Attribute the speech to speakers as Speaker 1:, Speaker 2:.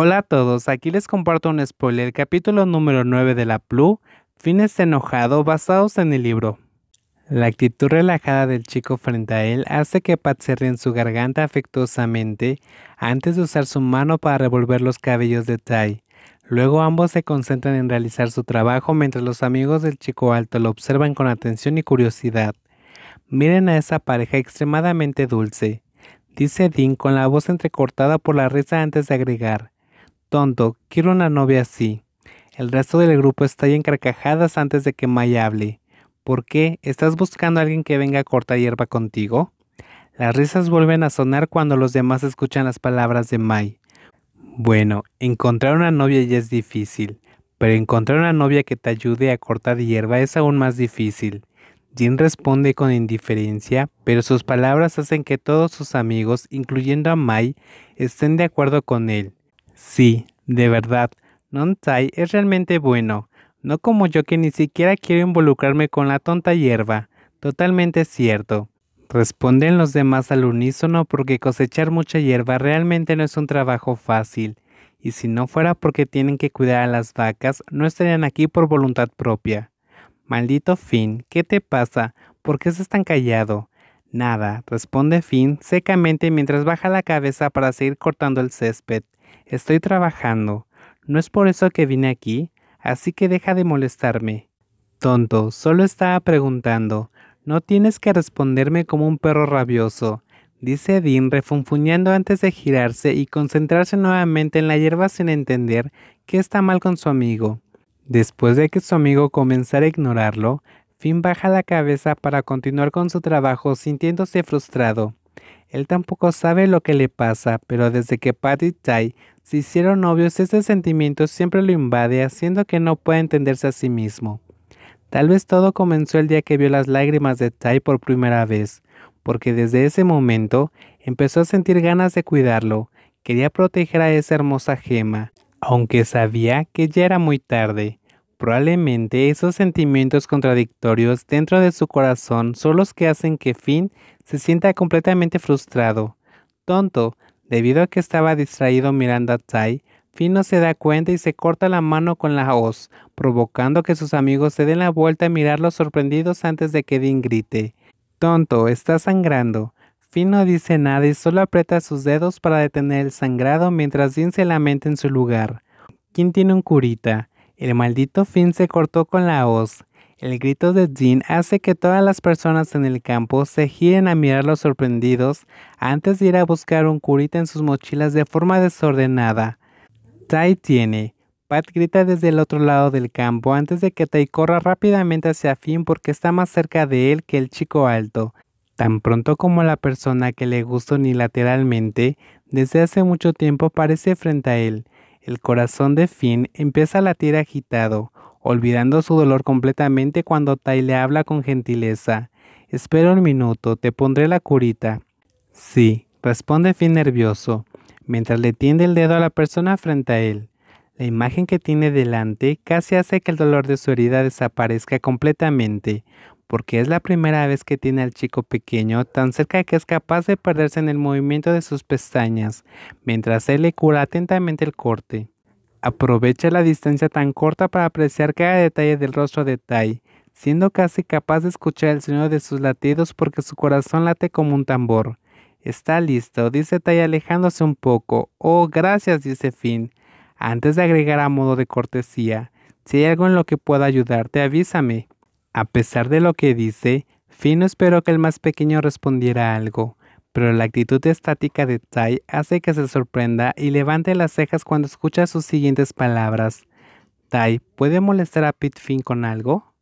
Speaker 1: Hola a todos, aquí les comparto un spoiler, capítulo número 9 de la Plu, Fines enojado basados en el libro. La actitud relajada del chico frente a él hace que Pat se en su garganta afectuosamente antes de usar su mano para revolver los cabellos de Tai. Luego ambos se concentran en realizar su trabajo mientras los amigos del chico alto lo observan con atención y curiosidad. Miren a esa pareja extremadamente dulce, dice Dean con la voz entrecortada por la risa antes de agregar. Tonto, quiero una novia así. El resto del grupo está ahí en carcajadas antes de que Mai hable. ¿Por qué? ¿Estás buscando a alguien que venga a cortar hierba contigo? Las risas vuelven a sonar cuando los demás escuchan las palabras de Mai. Bueno, encontrar una novia ya es difícil, pero encontrar una novia que te ayude a cortar hierba es aún más difícil. Jin responde con indiferencia, pero sus palabras hacen que todos sus amigos, incluyendo a Mai, estén de acuerdo con él. Sí, de verdad, Nontai es realmente bueno, no como yo que ni siquiera quiero involucrarme con la tonta hierba. Totalmente cierto. Responden los demás al unísono porque cosechar mucha hierba realmente no es un trabajo fácil, y si no fuera porque tienen que cuidar a las vacas, no estarían aquí por voluntad propia. Maldito Finn, ¿qué te pasa? ¿Por qué estás tan callado? Nada, responde Finn secamente mientras baja la cabeza para seguir cortando el césped. Estoy trabajando. No es por eso que vine aquí, así que deja de molestarme. Tonto, solo estaba preguntando. No tienes que responderme como un perro rabioso, dice Dean refunfuñando antes de girarse y concentrarse nuevamente en la hierba sin entender qué está mal con su amigo. Después de que su amigo comenzara a ignorarlo, Finn baja la cabeza para continuar con su trabajo sintiéndose frustrado. Él tampoco sabe lo que le pasa, pero desde que Pat y Tai se hicieron novios, ese sentimiento siempre lo invade, haciendo que no pueda entenderse a sí mismo. Tal vez todo comenzó el día que vio las lágrimas de Tai por primera vez, porque desde ese momento empezó a sentir ganas de cuidarlo, quería proteger a esa hermosa gema, aunque sabía que ya era muy tarde. Probablemente esos sentimientos contradictorios dentro de su corazón son los que hacen que Finn se sienta completamente frustrado. Tonto, debido a que estaba distraído mirando a Tai, Finn no se da cuenta y se corta la mano con la hoz, provocando que sus amigos se den la vuelta a mirarlo sorprendidos antes de que Dean grite. Tonto, está sangrando. Finn no dice nada y solo aprieta sus dedos para detener el sangrado mientras Dean se lamenta en su lugar. ¿Quién tiene un curita, el maldito Finn se cortó con la hoz. El grito de Jean hace que todas las personas en el campo se giren a mirarlo sorprendidos antes de ir a buscar un curita en sus mochilas de forma desordenada. Tai tiene. Pat grita desde el otro lado del campo antes de que Tai corra rápidamente hacia Finn porque está más cerca de él que el chico alto. Tan pronto como la persona que le gusta unilateralmente, desde hace mucho tiempo aparece frente a él. El corazón de Finn empieza a latir agitado, olvidando su dolor completamente cuando Tai le habla con gentileza. Espera un minuto, te pondré la curita. Sí, responde Finn nervioso, mientras le tiende el dedo a la persona frente a él. La imagen que tiene delante casi hace que el dolor de su herida desaparezca completamente, porque es la primera vez que tiene al chico pequeño tan cerca que es capaz de perderse en el movimiento de sus pestañas, mientras él le cura atentamente el corte. Aprovecha la distancia tan corta para apreciar cada detalle del rostro de Tai, siendo casi capaz de escuchar el sonido de sus latidos porque su corazón late como un tambor. Está listo, dice Tai alejándose un poco. Oh, gracias, dice Finn. Antes de agregar a modo de cortesía, si hay algo en lo que pueda ayudarte, avísame. A pesar de lo que dice, no esperó que el más pequeño respondiera algo, pero la actitud estática de Tai hace que se sorprenda y levante las cejas cuando escucha sus siguientes palabras. Tai, ¿puede molestar a Pit Finn con algo?